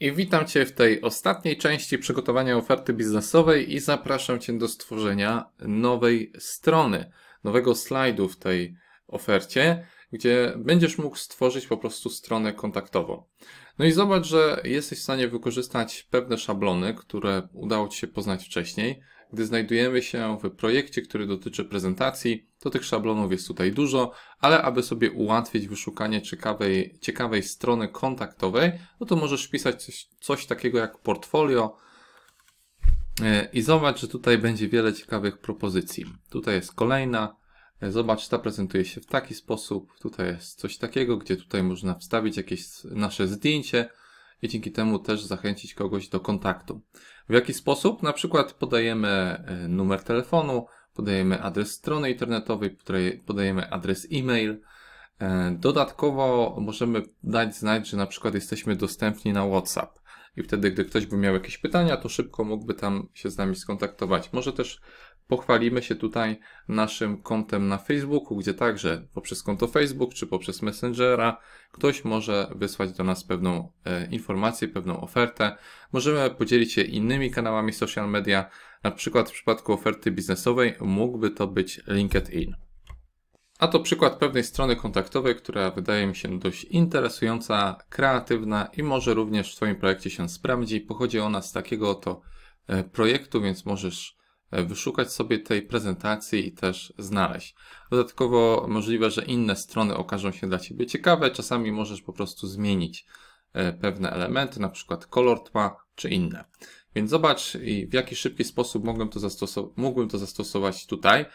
I witam Cię w tej ostatniej części przygotowania oferty biznesowej i zapraszam Cię do stworzenia nowej strony, nowego slajdu w tej ofercie, gdzie będziesz mógł stworzyć po prostu stronę kontaktową. No i zobacz, że jesteś w stanie wykorzystać pewne szablony, które udało Ci się poznać wcześniej, gdy znajdujemy się w projekcie, który dotyczy prezentacji, to tych szablonów jest tutaj dużo, ale aby sobie ułatwić wyszukanie ciekawej, ciekawej strony kontaktowej, no to możesz wpisać coś, coś takiego jak portfolio, e, i zobacz, że tutaj będzie wiele ciekawych propozycji. Tutaj jest kolejna. E, zobacz, ta prezentuje się w taki sposób. Tutaj jest coś takiego, gdzie tutaj można wstawić jakieś nasze zdjęcie i dzięki temu też zachęcić kogoś do kontaktu. W jaki sposób? Na przykład podajemy e, numer telefonu, podajemy adres strony internetowej, podajemy adres e-mail. E, dodatkowo możemy dać znać, że na przykład jesteśmy dostępni na WhatsApp i wtedy, gdy ktoś by miał jakieś pytania, to szybko mógłby tam się z nami skontaktować. Może też Pochwalimy się tutaj naszym kontem na Facebooku, gdzie także poprzez konto Facebook czy poprzez Messengera ktoś może wysłać do nas pewną e, informację, pewną ofertę. Możemy podzielić się innymi kanałami social media, na przykład w przypadku oferty biznesowej mógłby to być LinkedIn. A to przykład pewnej strony kontaktowej, która wydaje mi się dość interesująca, kreatywna i może również w Twoim projekcie się sprawdzi. Pochodzi ona z takiego oto e, projektu, więc możesz E, wyszukać sobie tej prezentacji i też znaleźć. Dodatkowo możliwe, że inne strony okażą się dla Ciebie ciekawe, czasami możesz po prostu zmienić e, pewne elementy, na przykład kolor tła czy inne. Więc zobacz, w jaki szybki sposób mógłbym to, zastosow mógłbym to zastosować tutaj.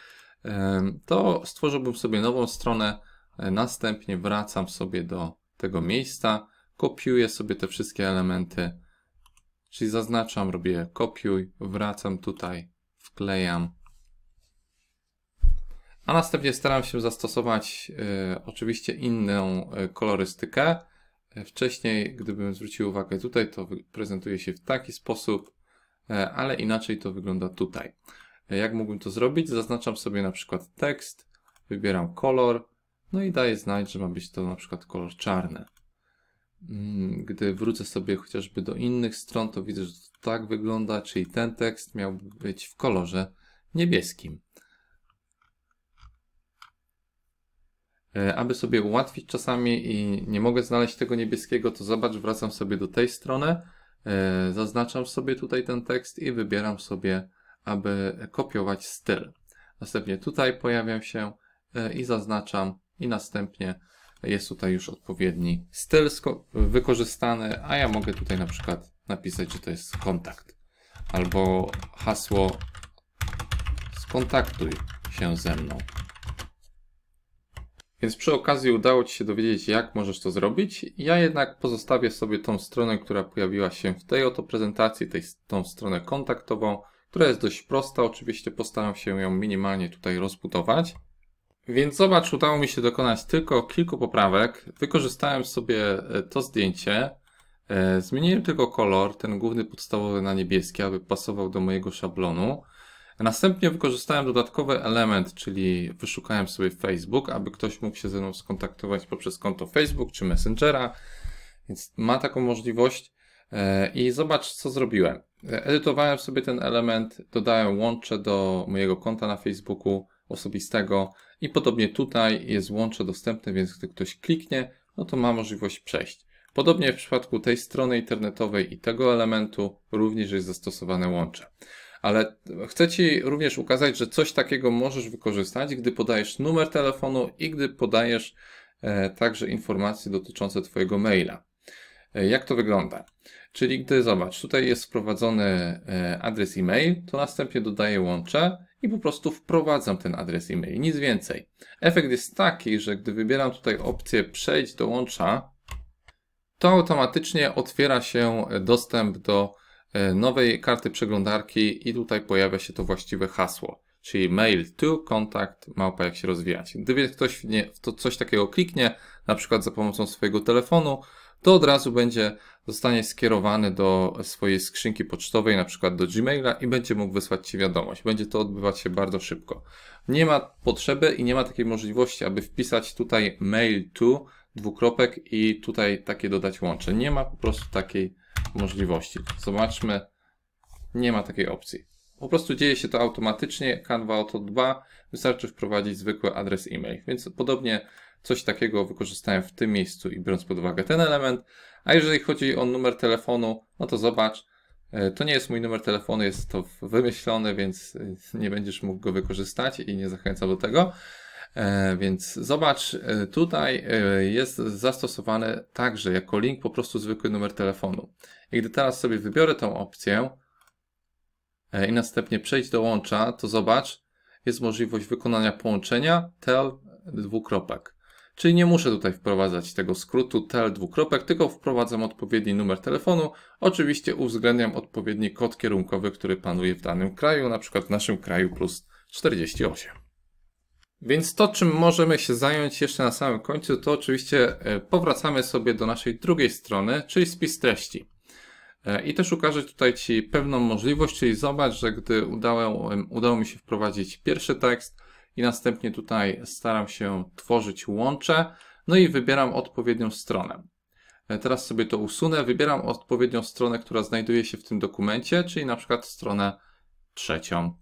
To stworzyłbym sobie nową stronę, e, następnie wracam sobie do tego miejsca, kopiuję sobie te wszystkie elementy, czyli zaznaczam, robię kopiuj, wracam tutaj sklejam. A następnie staram się zastosować y, oczywiście inną y, kolorystykę. E, wcześniej, gdybym zwrócił uwagę tutaj, to prezentuje się w taki sposób, y, ale inaczej to wygląda tutaj. Jak mógłbym to zrobić? Zaznaczam sobie na przykład tekst, wybieram kolor, no i daję znać, że ma być to na przykład kolor czarny. Mm, gdy wrócę sobie chociażby do innych stron, to widzę, że to tak wygląda, czyli ten tekst miał być w kolorze niebieskim. E, aby sobie ułatwić czasami i nie mogę znaleźć tego niebieskiego, to zobacz, wracam sobie do tej strony, e, zaznaczam sobie tutaj ten tekst i wybieram sobie, aby kopiować styl. Następnie tutaj pojawiam się e, i zaznaczam i następnie jest tutaj już odpowiedni styl wykorzystany, a ja mogę tutaj na przykład napisać, że to jest kontakt. Albo hasło skontaktuj się ze mną. Więc przy okazji udało Ci się dowiedzieć, jak możesz to zrobić. Ja jednak pozostawię sobie tą stronę, która pojawiła się w tej oto prezentacji, tej, tą stronę kontaktową, która jest dość prosta. Oczywiście postaram się ją minimalnie tutaj rozbudować. Więc zobacz, udało mi się dokonać tylko kilku poprawek. Wykorzystałem sobie e, to zdjęcie. E, zmieniłem tylko kolor, ten główny podstawowy na niebieski, aby pasował do mojego szablonu. Następnie wykorzystałem dodatkowy element, czyli wyszukałem sobie Facebook, aby ktoś mógł się ze mną skontaktować poprzez konto Facebook czy Messengera, więc ma taką możliwość. E, I zobacz, co zrobiłem. Edytowałem sobie ten element, dodałem łącze do mojego konta na Facebooku osobistego, i podobnie tutaj jest łącze dostępne, więc gdy ktoś kliknie, no to ma możliwość przejść. Podobnie w przypadku tej strony internetowej i tego elementu również jest zastosowane łącze. Ale chcę Ci również ukazać, że coś takiego możesz wykorzystać, gdy podajesz numer telefonu i gdy podajesz e, także informacje dotyczące Twojego maila. E, jak to wygląda? Czyli gdy, zobacz, tutaj jest wprowadzony e, adres e-mail, to następnie dodaję łącze i po prostu wprowadzam ten adres e-mail, nic więcej. Efekt jest taki, że gdy wybieram tutaj opcję przejdź do łącza, to automatycznie otwiera się dostęp do e, nowej karty przeglądarki i tutaj pojawia się to właściwe hasło, czyli mail to kontakt małpa jak się rozwijać. Gdyby ktoś w to coś takiego kliknie, na przykład za pomocą swojego telefonu, to od razu będzie zostanie skierowany do swojej skrzynki pocztowej, na przykład do Gmaila i będzie mógł wysłać Ci wiadomość. Będzie to odbywać się bardzo szybko. Nie ma potrzeby i nie ma takiej możliwości, aby wpisać tutaj mail to, dwukropek i tutaj takie dodać łącze. Nie ma po prostu takiej możliwości. Zobaczmy, nie ma takiej opcji. Po prostu dzieje się to automatycznie, Canva o to dba, wystarczy wprowadzić zwykły adres e-mail. Więc podobnie Coś takiego wykorzystałem w tym miejscu i biorąc pod uwagę ten element. A jeżeli chodzi o numer telefonu, no to zobacz, e, to nie jest mój numer telefonu, jest to wymyślony, więc e, nie będziesz mógł go wykorzystać i nie zachęcam do tego. E, więc zobacz, tutaj jest zastosowany także jako link po prostu zwykły numer telefonu. I gdy teraz sobie wybiorę tą opcję i następnie przejść do łącza, to zobacz, jest możliwość wykonania połączenia tel dwukropek. Czyli nie muszę tutaj wprowadzać tego skrótu tel dwukropek, tylko wprowadzam odpowiedni numer telefonu. Oczywiście uwzględniam odpowiedni kod kierunkowy, który panuje w danym kraju, na przykład w naszym kraju plus 48. Więc to, czym możemy się zająć jeszcze na samym końcu, to oczywiście e, powracamy sobie do naszej drugiej strony, czyli spis treści. E, I też ukażę tutaj Ci pewną możliwość, czyli zobacz, że gdy udało, udało mi się wprowadzić pierwszy tekst, i następnie tutaj staram się tworzyć łącze, no i wybieram odpowiednią stronę. E, teraz sobie to usunę, wybieram odpowiednią stronę, która znajduje się w tym dokumencie, czyli na przykład stronę trzecią,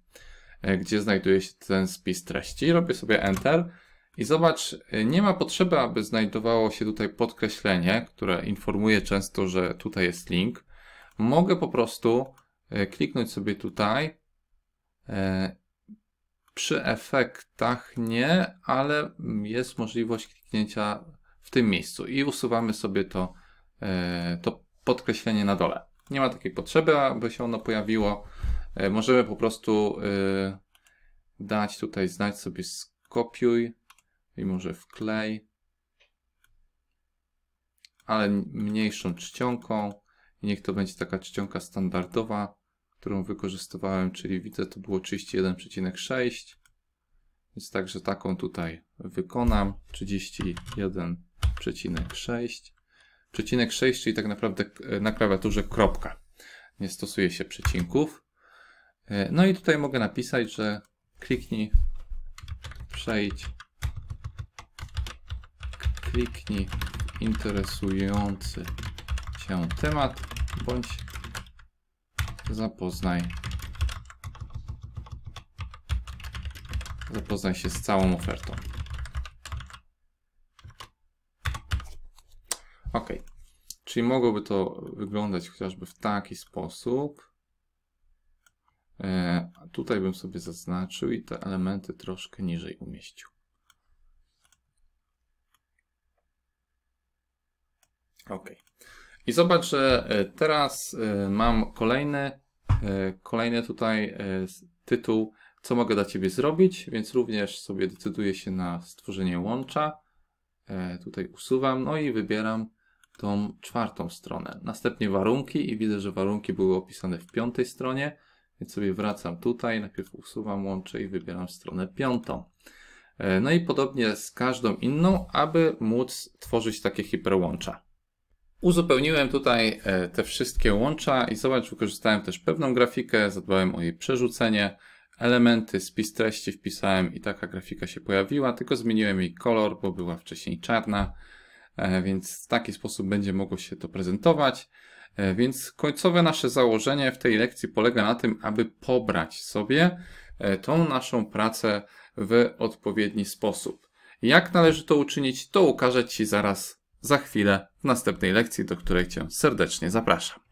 e, gdzie znajduje się ten spis treści. Robię sobie Enter i zobacz, e, nie ma potrzeby, aby znajdowało się tutaj podkreślenie, które informuje często, że tutaj jest link. Mogę po prostu kliknąć sobie tutaj przy efektach nie, ale jest możliwość kliknięcia w tym miejscu i usuwamy sobie to, e, to podkreślenie na dole. Nie ma takiej potrzeby, aby się ono pojawiło. E, możemy po prostu e, dać tutaj znać sobie skopiuj i może wklej, ale mniejszą czcionką. Niech to będzie taka czcionka standardowa którą wykorzystywałem, czyli widzę to było 31,6 więc także taką tutaj wykonam 31,6 przecinek 6, czyli tak naprawdę na klawiaturze kropka nie stosuje się przecinków e, no i tutaj mogę napisać, że kliknij przejdź kliknij interesujący Cię temat bądź Zapoznaj. Zapoznaj się z całą ofertą. Ok. Czyli mogłoby to wyglądać chociażby w taki sposób. E, tutaj bym sobie zaznaczył i te elementy troszkę niżej umieścił. Ok. I zobacz, że e, teraz e, mam kolejny, e, kolejny tutaj tytuł, co mogę dla Ciebie zrobić, więc również sobie decyduję się na stworzenie łącza. Tutaj usuwam, no i wybieram tą czwartą stronę. Następnie warunki i widzę, że warunki były opisane w piątej stronie, więc sobie wracam tutaj, najpierw usuwam łącze i wybieram stronę piątą. No i podobnie z każdą inną, aby móc tworzyć takie hiperłącza. Uzupełniłem tutaj e, te wszystkie łącza i zobacz, wykorzystałem też pewną grafikę, zadbałem o jej przerzucenie, elementy, spis treści wpisałem i taka grafika się pojawiła, tylko zmieniłem jej kolor, bo była wcześniej czarna, e, więc w taki sposób będzie mogło się to prezentować. E, więc końcowe nasze założenie w tej lekcji polega na tym, aby pobrać sobie tą naszą pracę w odpowiedni sposób. Jak należy to uczynić, to ukażę Ci zaraz za chwilę w następnej lekcji, do której Cię serdecznie zapraszam.